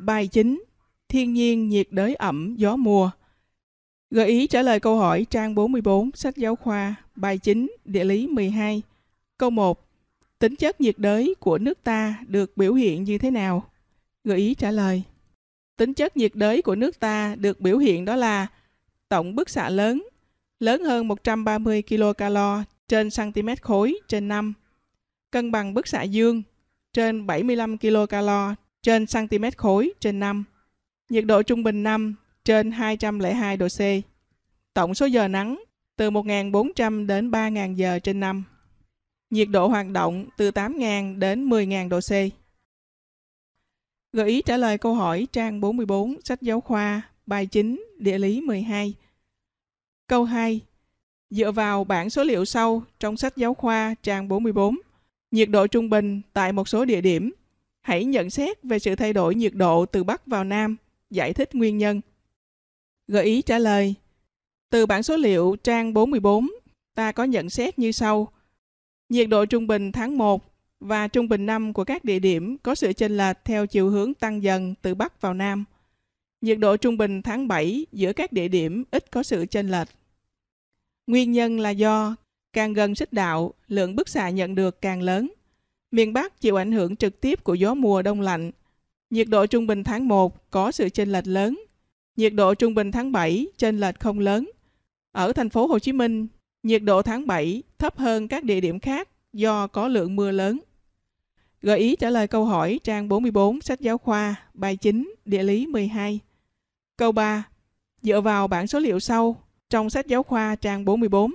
Bài 9. Thiên nhiên nhiệt đới ẩm gió mùa. Gợi ý trả lời câu hỏi trang 44 sách giáo khoa, bài 9, địa lý 12. Câu 1. Tính chất nhiệt đới của nước ta được biểu hiện như thế nào? Gợi ý trả lời. Tính chất nhiệt đới của nước ta được biểu hiện đó là tổng bức xạ lớn, lớn hơn 130 kcal trên cm khối trên năm, cân bằng bức xạ dương trên 75 kcal trên cm khối trên năm. Nhiệt độ trung bình năm trên 202 độ C. Tổng số giờ nắng từ 1.400 đến 3.000 giờ trên năm. Nhiệt độ hoạt động từ 8.000 đến 10.000 độ C. Gợi ý trả lời câu hỏi trang 44 sách giáo khoa bài 9 địa lý 12. Câu 2. Dựa vào bảng số liệu sau trong sách giáo khoa trang 44, nhiệt độ trung bình tại một số địa điểm hãy nhận xét về sự thay đổi nhiệt độ từ Bắc vào Nam, giải thích nguyên nhân. Gợi ý trả lời Từ bảng số liệu trang 44, ta có nhận xét như sau. Nhiệt độ trung bình tháng 1 và trung bình năm của các địa điểm có sự chênh lệch theo chiều hướng tăng dần từ Bắc vào Nam. Nhiệt độ trung bình tháng 7 giữa các địa điểm ít có sự chênh lệch. Nguyên nhân là do càng gần xích đạo, lượng bức xạ nhận được càng lớn. Miền Bắc chịu ảnh hưởng trực tiếp của gió mùa đông lạnh. Nhiệt độ trung bình tháng 1 có sự chênh lệch lớn. Nhiệt độ trung bình tháng 7 chênh lệch không lớn. Ở thành phố Hồ Chí Minh, nhiệt độ tháng 7 thấp hơn các địa điểm khác do có lượng mưa lớn. Gợi ý trả lời câu hỏi trang 44 sách giáo khoa, bài 9, địa lý 12. Câu 3. Dựa vào bảng số liệu sau trong sách giáo khoa trang 44,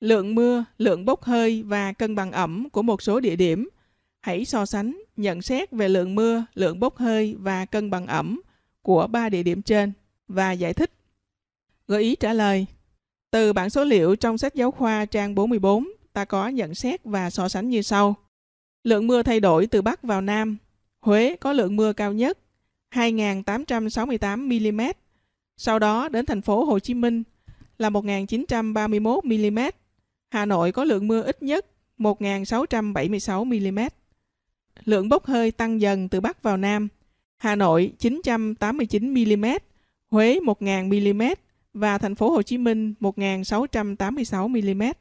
lượng mưa, lượng bốc hơi và cân bằng ẩm của một số địa điểm Hãy so sánh, nhận xét về lượng mưa, lượng bốc hơi và cân bằng ẩm của ba địa điểm trên và giải thích. Gợi ý trả lời. Từ bảng số liệu trong sách giáo khoa trang 44, ta có nhận xét và so sánh như sau. Lượng mưa thay đổi từ Bắc vào Nam. Huế có lượng mưa cao nhất 2.868 mm. Sau đó đến thành phố Hồ Chí Minh là 1.931 mm. Hà Nội có lượng mưa ít nhất 1.676 mm lượng bốc hơi tăng dần từ Bắc vào Nam. Hà Nội 989mm, Huế 1000mm và thành phố Hồ Chí Minh 1686mm.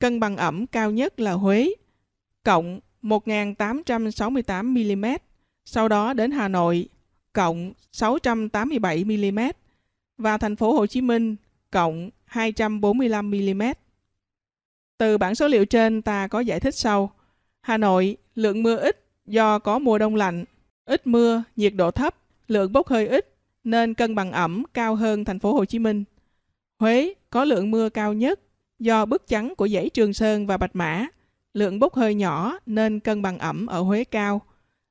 Cân bằng ẩm cao nhất là Huế, cộng 1868mm, sau đó đến Hà Nội, cộng 687mm và thành phố Hồ Chí Minh, cộng 245mm. Từ bảng số liệu trên ta có giải thích sau. Hà Nội, lượng mưa ít do có mùa đông lạnh, ít mưa, nhiệt độ thấp, lượng bốc hơi ít nên cân bằng ẩm cao hơn thành phố Hồ Chí Minh. Huế có lượng mưa cao nhất do bức chắn của dãy Trường Sơn và Bạch Mã, lượng bốc hơi nhỏ nên cân bằng ẩm ở Huế cao.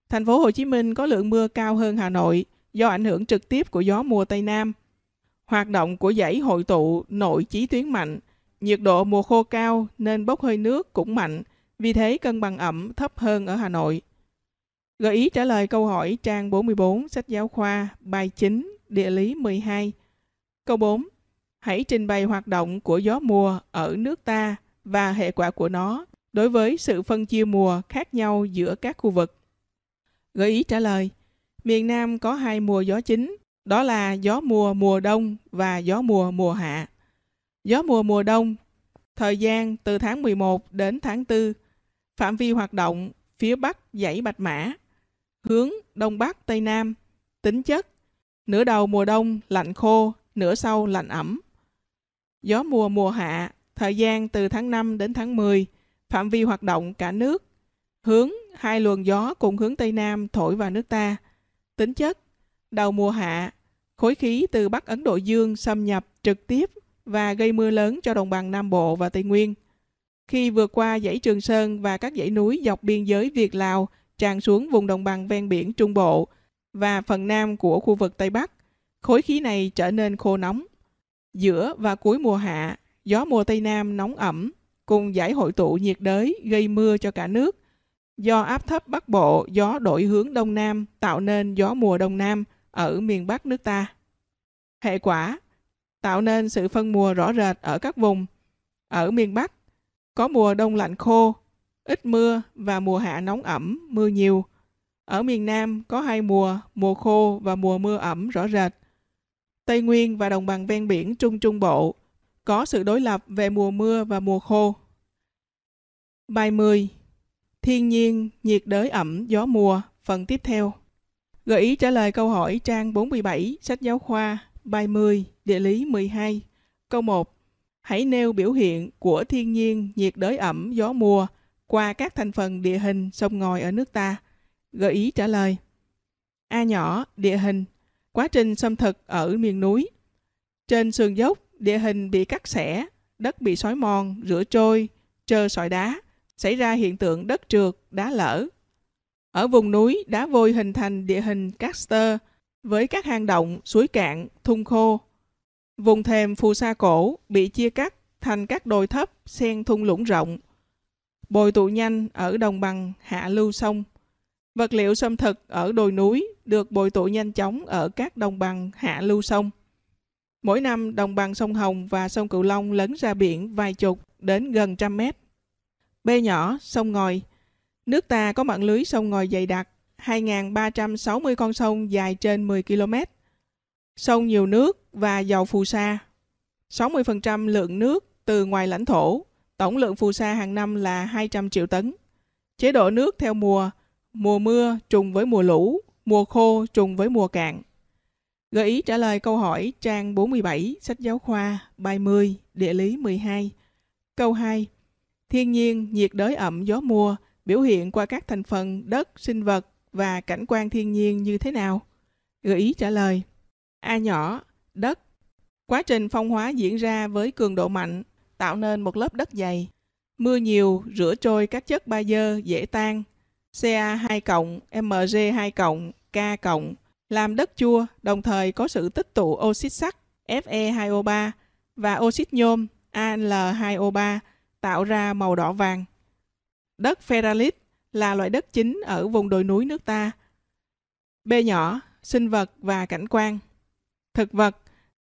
Thành phố Hồ Chí Minh có lượng mưa cao hơn Hà Nội do ảnh hưởng trực tiếp của gió mùa Tây Nam. Hoạt động của dãy hội tụ nội chí tuyến mạnh, nhiệt độ mùa khô cao nên bốc hơi nước cũng mạnh, vì thế cân bằng ẩm thấp hơn ở Hà Nội. Gợi ý trả lời câu hỏi trang 44 sách giáo khoa bài 9 địa lý 12. Câu 4. Hãy trình bày hoạt động của gió mùa ở nước ta và hệ quả của nó đối với sự phân chia mùa khác nhau giữa các khu vực. Gợi ý trả lời. Miền Nam có hai mùa gió chính, đó là gió mùa mùa đông và gió mùa mùa hạ. Gió mùa mùa đông, thời gian từ tháng 11 đến tháng 4 Phạm vi hoạt động phía Bắc dãy Bạch Mã, hướng Đông Bắc Tây Nam, tính chất nửa đầu mùa đông lạnh khô, nửa sau lạnh ẩm. Gió mùa mùa hạ, thời gian từ tháng 5 đến tháng 10, phạm vi hoạt động cả nước. Hướng hai luồng gió cùng hướng Tây Nam thổi vào nước ta. Tính chất đầu mùa hạ, khối khí từ Bắc Ấn Độ Dương xâm nhập trực tiếp và gây mưa lớn cho đồng bằng Nam Bộ và Tây Nguyên khi vượt qua dãy Trường Sơn và các dãy núi dọc biên giới Việt-Lào tràn xuống vùng đồng bằng ven biển Trung Bộ và phần nam của khu vực Tây Bắc, khối khí này trở nên khô nóng. Giữa và cuối mùa hạ, gió mùa Tây Nam nóng ẩm cùng giải hội tụ nhiệt đới gây mưa cho cả nước. Do áp thấp Bắc Bộ gió đổi hướng Đông Nam tạo nên gió mùa Đông Nam ở miền Bắc nước ta. Hệ quả tạo nên sự phân mùa rõ rệt ở các vùng. Ở miền Bắc, có mùa đông lạnh khô, ít mưa và mùa hạ nóng ẩm, mưa nhiều. Ở miền Nam có hai mùa, mùa khô và mùa mưa ẩm rõ rệt. Tây Nguyên và đồng bằng ven biển Trung Trung Bộ có sự đối lập về mùa mưa và mùa khô. Bài 10. Thiên nhiên, nhiệt đới ẩm, gió mùa, phần tiếp theo. Gợi ý trả lời câu hỏi trang 47, sách giáo khoa, bài 10, địa lý 12, câu 1. Hãy nêu biểu hiện của thiên nhiên nhiệt đới ẩm gió mùa qua các thành phần địa hình sông ngòi ở nước ta. Gợi ý trả lời. A nhỏ, địa hình. Quá trình xâm thực ở miền núi. Trên sườn dốc, địa hình bị cắt xẻ, đất bị xói mòn, rửa trôi, trơ sỏi đá, xảy ra hiện tượng đất trượt, đá lở. Ở vùng núi, đá vôi hình thành địa hình caster với các hang động, suối cạn, thung khô, Vùng thềm phù sa cổ bị chia cắt thành các đồi thấp xen thung lũng rộng, bồi tụ nhanh ở đồng bằng hạ lưu sông. Vật liệu xâm thực ở đồi núi được bồi tụ nhanh chóng ở các đồng bằng hạ lưu sông. Mỗi năm, đồng bằng sông Hồng và sông Cửu Long lấn ra biển vài chục đến gần trăm mét. B nhỏ, sông Ngòi. Nước ta có mạng lưới sông Ngòi dày đặc, 2.360 con sông dài trên 10 km sông nhiều nước và dầu phù sa. 60% lượng nước từ ngoài lãnh thổ, tổng lượng phù sa hàng năm là 200 triệu tấn. Chế độ nước theo mùa, mùa mưa trùng với mùa lũ, mùa khô trùng với mùa cạn. Gợi ý trả lời câu hỏi trang 47 sách giáo khoa bài 10 địa lý 12. Câu 2. Thiên nhiên nhiệt đới ẩm gió mùa biểu hiện qua các thành phần đất, sinh vật và cảnh quan thiên nhiên như thế nào? Gợi ý trả lời. A nhỏ, đất. Quá trình phong hóa diễn ra với cường độ mạnh, tạo nên một lớp đất dày. Mưa nhiều rửa trôi các chất ba dơ dễ tan. Ca2 cộng, Mg2 cộng, K cộng làm đất chua, đồng thời có sự tích tụ oxit sắt Fe2O3 và oxit nhôm Al2O3 tạo ra màu đỏ vàng. Đất ferralit là loại đất chính ở vùng đồi núi nước ta. B nhỏ, sinh vật và cảnh quan. Thực vật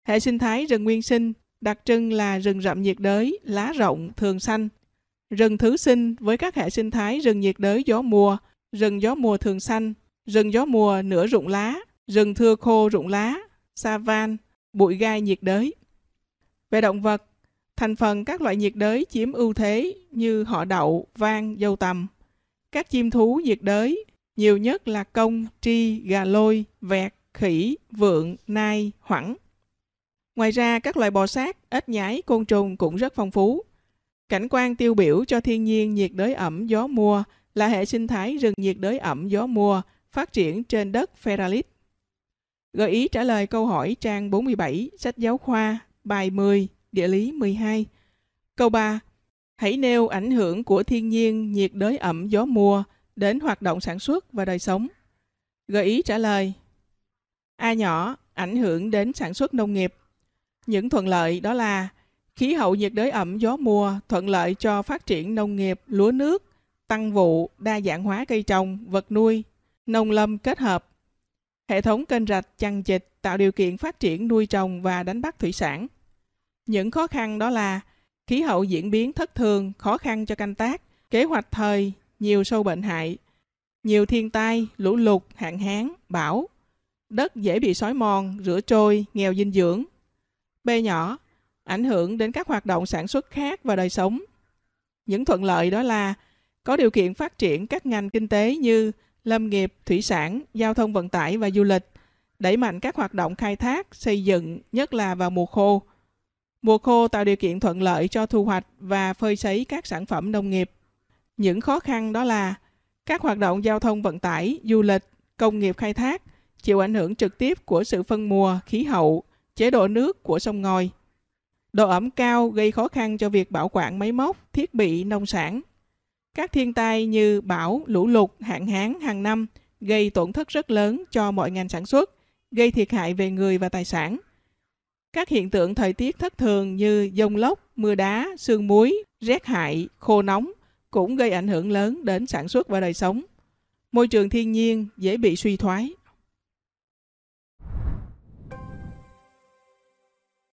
Hệ sinh thái rừng nguyên sinh đặc trưng là rừng rậm nhiệt đới, lá rộng, thường xanh. Rừng thứ sinh với các hệ sinh thái rừng nhiệt đới gió mùa, rừng gió mùa thường xanh, rừng gió mùa nửa rụng lá, rừng thưa khô rụng lá, savan, bụi gai nhiệt đới. Về động vật, thành phần các loại nhiệt đới chiếm ưu thế như họ đậu, vang, dâu tầm. Các chim thú nhiệt đới, nhiều nhất là công, tri, gà lôi, vẹt, khỉ, vượn, nai, hoẳng. Ngoài ra, các loài bò sát, ếch nhái, côn trùng cũng rất phong phú. Cảnh quan tiêu biểu cho thiên nhiên nhiệt đới ẩm gió mùa là hệ sinh thái rừng nhiệt đới ẩm gió mùa phát triển trên đất Feralit. Gợi ý trả lời câu hỏi trang 47, sách giáo khoa, bài 10, địa lý 12. Câu 3. Hãy nêu ảnh hưởng của thiên nhiên nhiệt đới ẩm gió mùa đến hoạt động sản xuất và đời sống. Gợi ý trả lời A nhỏ ảnh hưởng đến sản xuất nông nghiệp. Những thuận lợi đó là khí hậu nhiệt đới ẩm gió mùa thuận lợi cho phát triển nông nghiệp, lúa nước, tăng vụ, đa dạng hóa cây trồng, vật nuôi, nông lâm kết hợp. Hệ thống kênh rạch chăn chịch tạo điều kiện phát triển nuôi trồng và đánh bắt thủy sản. Những khó khăn đó là khí hậu diễn biến thất thường, khó khăn cho canh tác, kế hoạch thời, nhiều sâu bệnh hại, nhiều thiên tai, lũ lụt, hạn hán, bão, đất dễ bị sói mòn, rửa trôi, nghèo dinh dưỡng. B nhỏ, ảnh hưởng đến các hoạt động sản xuất khác và đời sống. Những thuận lợi đó là có điều kiện phát triển các ngành kinh tế như lâm nghiệp, thủy sản, giao thông vận tải và du lịch, đẩy mạnh các hoạt động khai thác, xây dựng, nhất là vào mùa khô. Mùa khô tạo điều kiện thuận lợi cho thu hoạch và phơi sấy các sản phẩm nông nghiệp. Những khó khăn đó là các hoạt động giao thông vận tải, du lịch, công nghiệp khai thác chịu ảnh hưởng trực tiếp của sự phân mùa, khí hậu, chế độ nước của sông ngòi. Độ ẩm cao gây khó khăn cho việc bảo quản máy móc, thiết bị, nông sản. Các thiên tai như bão, lũ lụt, hạn hán hàng năm gây tổn thất rất lớn cho mọi ngành sản xuất, gây thiệt hại về người và tài sản. Các hiện tượng thời tiết thất thường như dông lốc, mưa đá, sương muối, rét hại, khô nóng cũng gây ảnh hưởng lớn đến sản xuất và đời sống. Môi trường thiên nhiên dễ bị suy thoái.